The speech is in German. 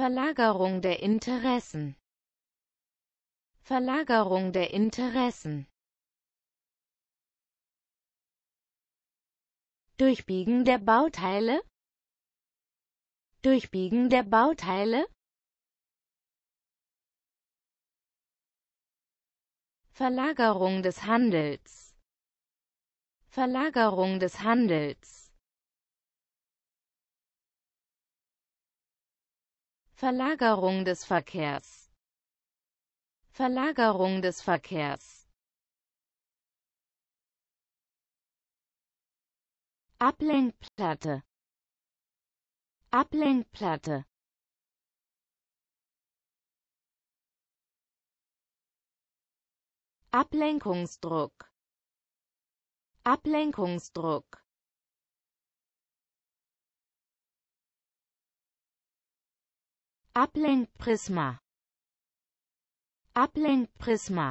Verlagerung der Interessen Verlagerung der Interessen Durchbiegen der Bauteile Durchbiegen der Bauteile Verlagerung des Handels Verlagerung des Handels Verlagerung des Verkehrs Verlagerung des Verkehrs Ablenkplatte Ablenkplatte Ablenkungsdruck Ablenkungsdruck Ablenkprisma Ablenkprisma